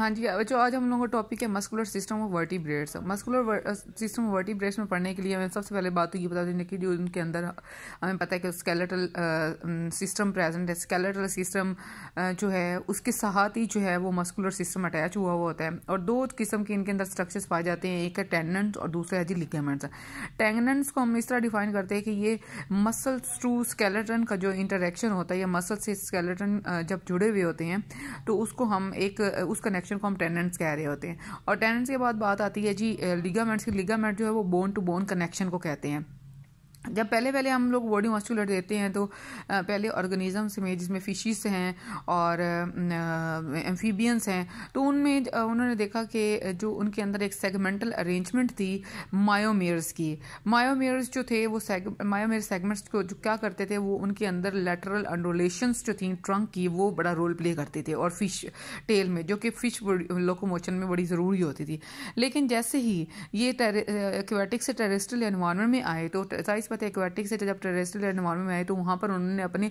हाँ जी जो आज हम लोगों का टॉपिक है muscular system of vertebrates muscular system of vertebrates में पढ़ने के लिए हमें सबसे पहले बात तो ये बता चलने की जो उनके अंदर हमें पता है कि स्केलेटल सिस्टम प्रेजेंट है स्केलेटल सिस्टम जो है उसके साथ ही जो है वो मस्कुलर सिस्टम अटैच हुआ हुआ होता है और दो किस्म के इनके अंदर स्ट्रक्चर्स पाए जाते हैं एक है टेंडेंट्स और दूसरा है जी लिगामेंट्स टेंडेंट्स को हम इस तरह डिफाइन करते हैं कि ये मसल्स टू स्केलेटन का जो इंटरेक्शन होता है या मसल से स्केलेटन जब जुड़े हुए होते हैं तो उसको हम एक उस कनेक्शन फ्रैक्चर को हम टेनेंट्स कह रहे होते हैं और टेनेंट्स के बाद बात आती है जी लिगामेंट्स के लिगामेंट जो है वो बोन टू बोन कनेक्शन को कहते हैं जब पहले पहले हम लोग वर्डिंग ऑस्टूलर देते हैं तो पहले ऑर्गेनिजम्स में जिसमें फिशीज हैं और एम्फीबियंस हैं तो उनमें उन्होंने देखा कि जो उनके अंदर एक सेगमेंटल अरेंजमेंट थी मायोमेयर्स की मायोमेयर्स जो थे वो मायोमेयर सेगमेंट्स को जो क्या करते थे वो उनके अंदर लेटरल अंडोलेशंस जो थी ट्रंक की वो बड़ा रोल प्ले करते थे और फिश टेल में जो कि फिश लोकोमोशन में बड़ी ज़रूरी होती थी लेकिन जैसे ही ये टेरे से टेरेस्ट्रल एनवायरमेंट में आए तो साइज पर है एक्वाटिक से जब टेरेस्ट्रियल एनवायरमेंट में आए तो वहाँ पर उन्होंने अपने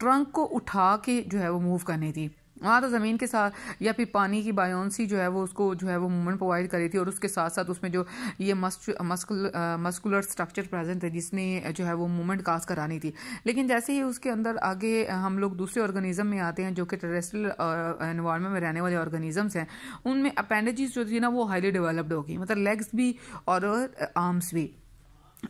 ट्रंक को उठा के जो है वो मूव करनी थी वहाँ तो ज़मीन के साथ या फिर पानी की बायोन्सी जो है वो उसको जो है वो मूवमेंट प्रोवाइड करी थी और उसके साथ साथ उसमें जो ये मस्क मस्कुलर स्ट्रक्चर प्रेजेंट थे जिसने जो है वो मूवमेंट कास्ट करानी थी लेकिन जैसे ही उसके अंदर आगे हम लोग दूसरे ऑर्गेनिज्म में आते हैं जो कि टेरेस्ट्रियल एनवायरमेंट में रहने वाले ऑर्गेनिजम्स हैं उनमें अपेंडेजिस जो थी ना वो हाईली डेवलप्ड होगी मतलब लेग्स भी और आर्म्स भी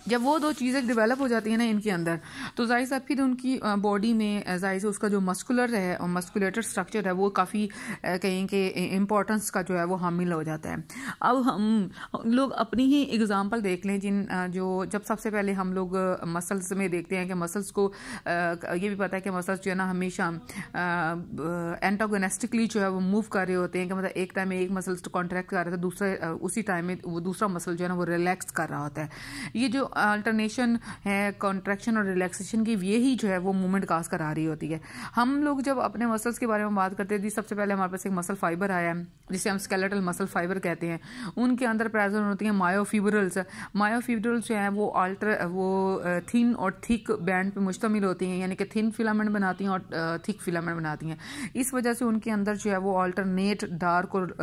जब वो दो चीज़ें डेवलप हो जाती हैं ना इनके अंदर तो जाहिर सा फिर उनकी बॉडी में जाहिर से उसका जो मस्कुलर है और मस्कुलेटर स्ट्रक्चर है वो काफ़ी कहें कि इम्पोर्टेंस का जो है वो हामिल हो जाता है अब हम लोग अपनी ही एग्ज़ाम्पल देख लें जिन जो जब सबसे पहले हम लोग मसल्स में देखते हैं कि मसल्स को ये भी पता है कि मसल्स जो है ना हमेशा एंटोगनेस्टिकली जो है वो मूव कर रहे होते हैं कि मतलब एक टाइम में एक मसल्स कॉन्ट्रैक्ट कर रहा था दूसरे उसी टाइम में वो दूसरा मसल जो है ना वो रिलैक्स कर रहा होता है ये जो जो अल्टरनेशन है कॉन्ट्रैक्शन और रिलैक्सेशन की ये ही जो है वो मूवमेंट कास करा रही होती है हम लोग जब अपने मसल्स के बारे में बात करते हैं सबसे पहले हमारे पास एक मसल फाइबर आया है जिसे हम स्केलेटल मसल फाइबर कहते हैं उनके अंदर प्रेजेंट होती है मायोफिब्रल्स मायोफिब्रल्स जो हैं वो अल्टर वो थिन और थिक बैंड पे मुश्तमिल होती हैं यानी कि थिन फिलामेंट बनाती हैं और थिक फिलामेंट बनाती हैं इस वजह से उनके अंदर जो है वो अल्टरनेट डार्क और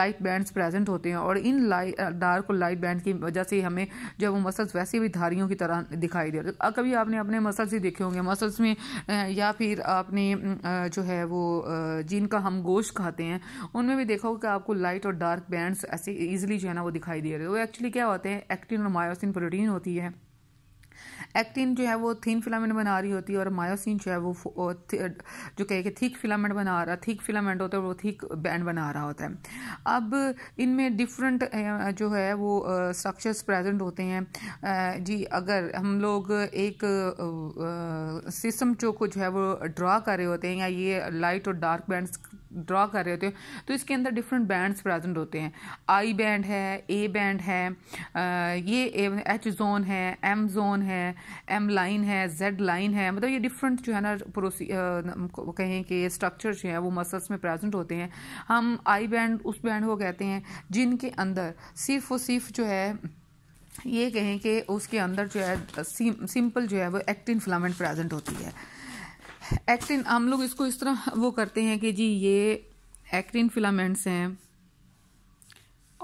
लाइट बैंड्स प्रेजेंट होते हैं और इन लाइट डार्क और लाइट बैंड की वजह से हमें जो है वो मसल्स वैसे भी धारियों की तरह दिखाई दे रहे कभी आपने अपने मसल्स ही देखे होंगे मसल्स में या फिर आपने जो है वो जिनका हम गोश्त खाते हैं उनमें भी देखा होगा कि आपको लाइट और डार्क बैंड्स ऐसे ईजिली जो है ना वो दिखाई दे रहे हैं वो तो एक्चुअली क्या होते हैं एक्टिन और मायोसिन प्रोटीन होती है एक्टिन जो है वो थिन फिलामेंट बना रही होती है और मायोसिन जो है वो जो कहे कि थिक फिलामेंट बना रहा थिक फिलामेंट होता है वो थिक बैंड बना रहा होता है अब इनमें डिफरेंट जो है वो स्ट्रक्चर्स प्रेजेंट होते हैं जी अगर हम लोग एक सिस्टम जो को जो है वो ड्रा कर रहे होते हैं या ये लाइट और डार्क बैंड्स ड्रॉ कर रहे होते हो तो इसके अंदर डिफरेंट बैंड्स प्रेजेंट होते हैं आई बैंड है ए बैंड है ये एच जोन है एम जोन है एम लाइन है जेड लाइन है मतलब ये डिफरेंट जो है ना प्रोसी कहें कि स्ट्रक्चर जो है वो मसल्स में प्रेजेंट होते हैं हम आई बैंड उस बैंड को कहते हैं जिनके अंदर सिर्फ और सिर्फ जो है ये कहें कि उसके अंदर जो है सिंपल जो है वो एक्टिन फिलामेंट प्रेजेंट होती है एक्टिन हम लोग इसको इस तरह वो करते हैं कि जी ये एक्टिन फिलामेंट्स हैं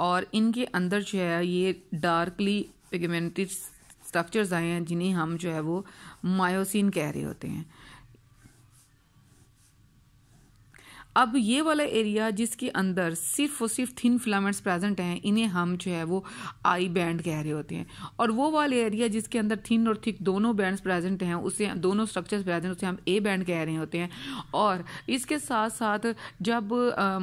और इनके अंदर जो है ये डार्कली पिगमेंटेड स्ट्रक्चर्स आए हैं जिन्हें हम जो है वो मायोसिन कह रहे होते हैं अब ये वाला एरिया जिसके अंदर सिर्फ और सिर्फ थिन फिलामेंट्स प्रेजेंट हैं इन्हें हम जो है वो आई बैंड कह रहे होते हैं और वो वाले एरिया जिसके अंदर थिन और थिक दोनों बैंड्स प्रेजेंट हैं उसे दोनों स्ट्रक्चर्स प्रेजेंट उसे हम ए बैंड कह रहे होते हैं और इसके साथ साथ जब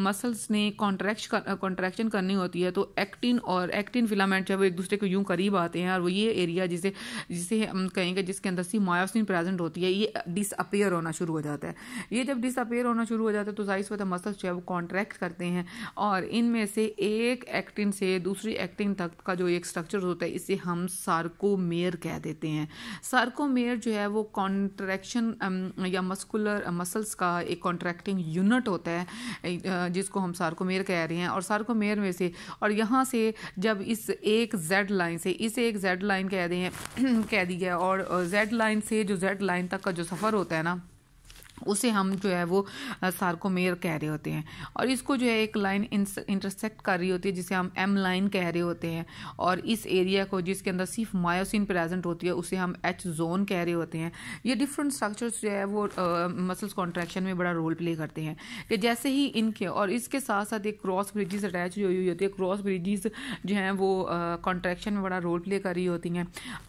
मसल्स ने कॉन्ट्रैक्श कॉन्ट्रैक्शन करनी होती है तो एक्टिन और एक्टिन फिलामेंट जो है वो एक दूसरे के यूँ करीब आते हैं और वो ये एरिया जिसे जिसे हम कहेंगे जिसके अंदर सी मायोसिन प्रेजेंट होती है ये डिसअपेयर होना शुरू हो जाता है ये जब डिसअपेयर होना शुरू हो जाता है तो एक्सरसाइज व द मसल्स जो है वो कॉन्ट्रैक्ट करते हैं और इनमें से एक एक्टिन से दूसरी एक्टिन तक का जो एक स्ट्रक्चर होता है इसे हम सार्कोमेयर कह देते हैं सार्कोमेयर जो है वो कॉन्ट्रैक्शन um, या मस्कुलर मसल्स uh, का एक कॉन्ट्रैक्टिंग यूनिट होता है uh, जिसको हम सार्कोमेयर कह रहे हैं और सार्कोमेयर में से और यहाँ से जब इस एक जेड लाइन से इसे एक जेड लाइन कह दें कह दी है और जेड uh, लाइन से जो जेड लाइन तक का जो सफ़र होता है ना उसे हम जो है वो सार्कोमेयर कह रहे होते हैं और इसको जो है एक लाइन इंटरसेक्ट कर रही होती है जिसे हम एम लाइन कह रहे होते हैं और इस एरिया को जिसके अंदर सिर्फ मायोसिन प्रेजेंट होती है उसे हम एच जोन कह रहे होते हैं ये डिफरेंट स्ट्रक्चर्स जो है वो मसल्स कॉन्ट्रैक्शन में बड़ा रोल प्ले करते हैं कि जैसे ही इनके और इसके साथ साथ एक क्रॉस ब्रिजेस अटैच हुई होती है क्रॉस ब्रिजेस जो हैं वो कॉन्ट्रैक्शन में बड़ा रोल प्ले कर रही होती हैं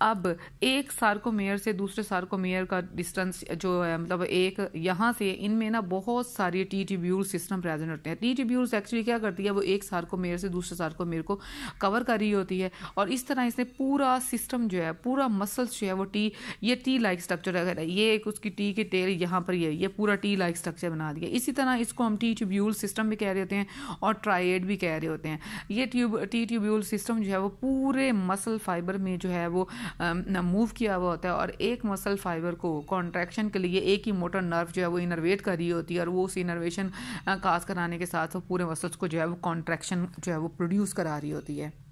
अब एक सार्कोमेयर से दूसरे सार्कोमेयर का डिस्टेंस जो है मतलब एक यहाँ से इनमें ना बहुत सारे टी टिब्यूल सिस्टम प्रेजेंट होते हैं टी टिब्यूल्स एक्चुअली क्या करती है वो एक सार को मेयर से दूसरे सार को मेयर को कवर कर रही होती है और इस तरह इसने पूरा सिस्टम जो है पूरा मसल्स जो है वो टी ये टी लाइक स्ट्रक्चर अगर ये एक उसकी टी के टेल यहाँ पर ये ये पूरा टी लाइक स्ट्रक्चर बना दिया इसी तरह इसको हम टी ट्यूब्यूल सिस्टम भी कह रहे होते हैं और ट्राइड भी कह रहे होते हैं ये ट्यूब टी ट्यूब्यूल सिस्टम जो है वो पूरे मसल फाइबर में जो है वो मूव किया हुआ होता है और एक मसल फाइबर को कॉन्ट्रैक्शन के लिए एक ही मोटर नर्व तरफ जो है वो इनर्वेट कर रही होती है और वो उस इनर्वेशन काज कराने के साथ पूरे मसल्स को जो है वो कॉन्ट्रैक्शन जो है वो प्रोड्यूस करा रही होती है